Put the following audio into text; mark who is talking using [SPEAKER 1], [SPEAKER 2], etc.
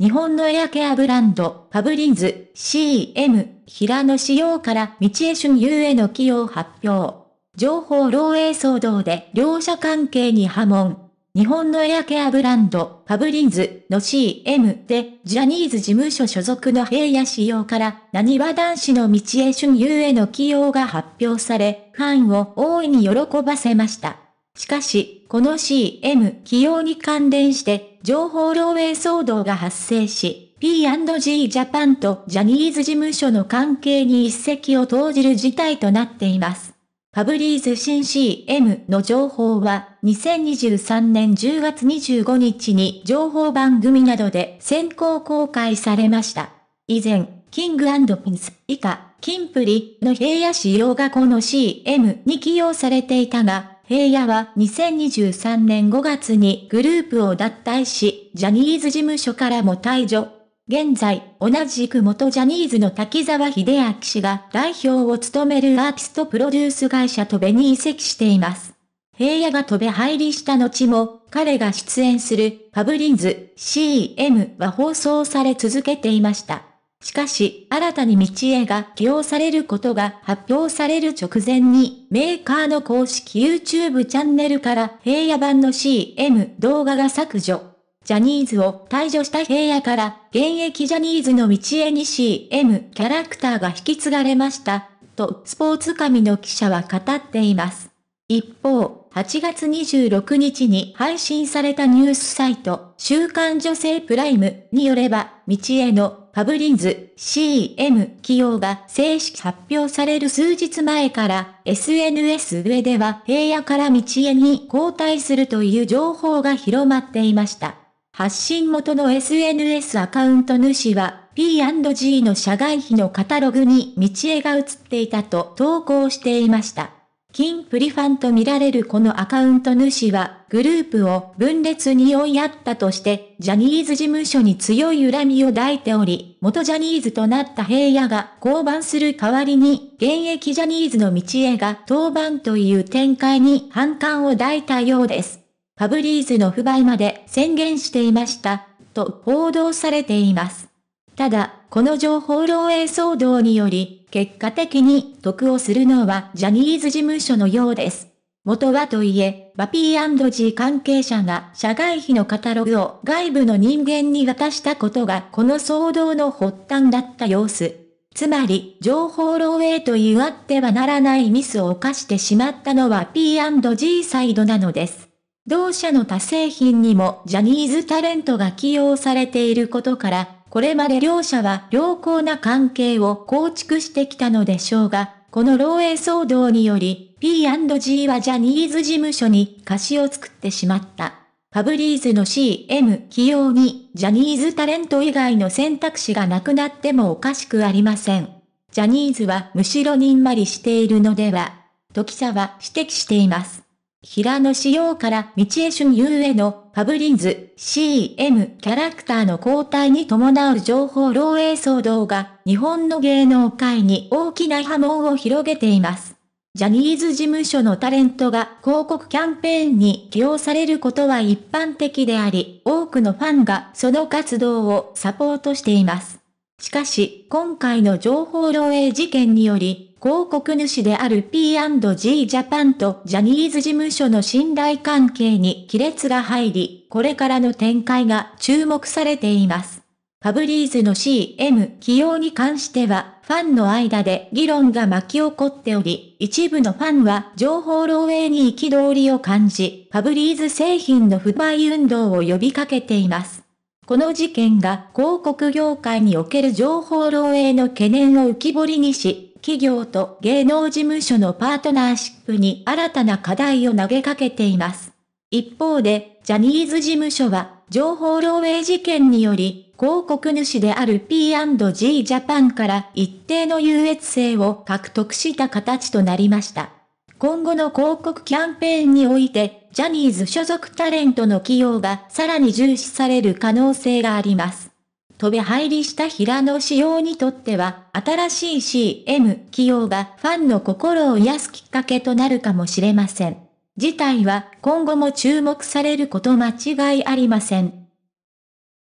[SPEAKER 1] 日本のエアケアブランド、パブリーズ、CM、平野仕様から道江春優への起用発表。情報漏洩騒動で両者関係に波紋。日本のエアケアブランド、パブリーズの CM で、ジャニーズ事務所所属の平野仕様から、何は男子の道へ春優への起用が発表され、ファンを大いに喜ばせました。しかし、この CM 起用に関連して、情報漏洩騒動が発生し、P&G ジャパンとジャニーズ事務所の関係に一石を投じる事態となっています。ファブリーズ新 CM の情報は、2023年10月25日に情報番組などで先行公開されました。以前、キングピンス以下、キンプリの平野市洋画この CM に起用されていたが、平野は2023年5月にグループを脱退し、ジャニーズ事務所からも退場。現在、同じく元ジャニーズの滝沢秀明氏が代表を務めるアーティストプロデュース会社とべに移籍しています。平野が飛べ入りした後も、彼が出演するパブリンズ CM は放送され続けていました。しかし、新たに道へが起用されることが発表される直前に、メーカーの公式 YouTube チャンネルから平野版の CM 動画が削除。ジャニーズを退場した平野から、現役ジャニーズの道へに CM キャラクターが引き継がれました、とスポーツ紙の記者は語っています。一方、8月26日に配信されたニュースサイト、週刊女性プライムによれば、道へのパブリンズ CM 起用が正式発表される数日前から SNS 上では平野から道へに交代するという情報が広まっていました。発信元の SNS アカウント主は P&G の社外費のカタログに道枝が映っていたと投稿していました。金プリファンと見られるこのアカウント主は、グループを分裂に追いやったとして、ジャニーズ事務所に強い恨みを抱いており、元ジャニーズとなった平野が降板する代わりに、現役ジャニーズの道へが登板という展開に反感を抱いたようです。パブリーズの不買まで宣言していました、と報道されています。ただ、この情報漏洩騒動により、結果的に得をするのはジャニーズ事務所のようです。元はといえ、バー g 関係者が社外費のカタログを外部の人間に渡したことがこの騒動の発端だった様子。つまり、情報漏洩と言わってはならないミスを犯してしまったのは P&G サイドなのです。同社の他製品にもジャニーズタレントが起用されていることから、これまで両者は良好な関係を構築してきたのでしょうが、この漏洩騒動により、P&G はジャニーズ事務所に貸しを作ってしまった。ファブリーズの CM 起用に、ジャニーズタレント以外の選択肢がなくなってもおかしくありません。ジャニーズはむしろにんまりしているのでは、時差は指摘しています。平野仕様から道江俊優へのパブリンズ CM キャラクターの交代に伴う情報漏洩騒動が日本の芸能界に大きな波紋を広げています。ジャニーズ事務所のタレントが広告キャンペーンに起用されることは一般的であり、多くのファンがその活動をサポートしています。しかし、今回の情報漏洩事件により、広告主である P&G ジャパンとジャニーズ事務所の信頼関係に亀裂が入り、これからの展開が注目されています。ファブリーズの CM 起用に関しては、ファンの間で議論が巻き起こっており、一部のファンは情報漏洩に憤りを感じ、ファブリーズ製品の不買運動を呼びかけています。この事件が広告業界における情報漏洩の懸念を浮き彫りにし、企業と芸能事務所のパートナーシップに新たな課題を投げかけています。一方で、ジャニーズ事務所は、情報漏洩事件により、広告主である P&G ジャパンから一定の優越性を獲得した形となりました。今後の広告キャンペーンにおいて、ジャニーズ所属タレントの起用がさらに重視される可能性があります。飛び入りした平野仕様にとっては、新しい CM 起用がファンの心を癒すきっかけとなるかもしれません。事態は今後も注目されること間違いありません。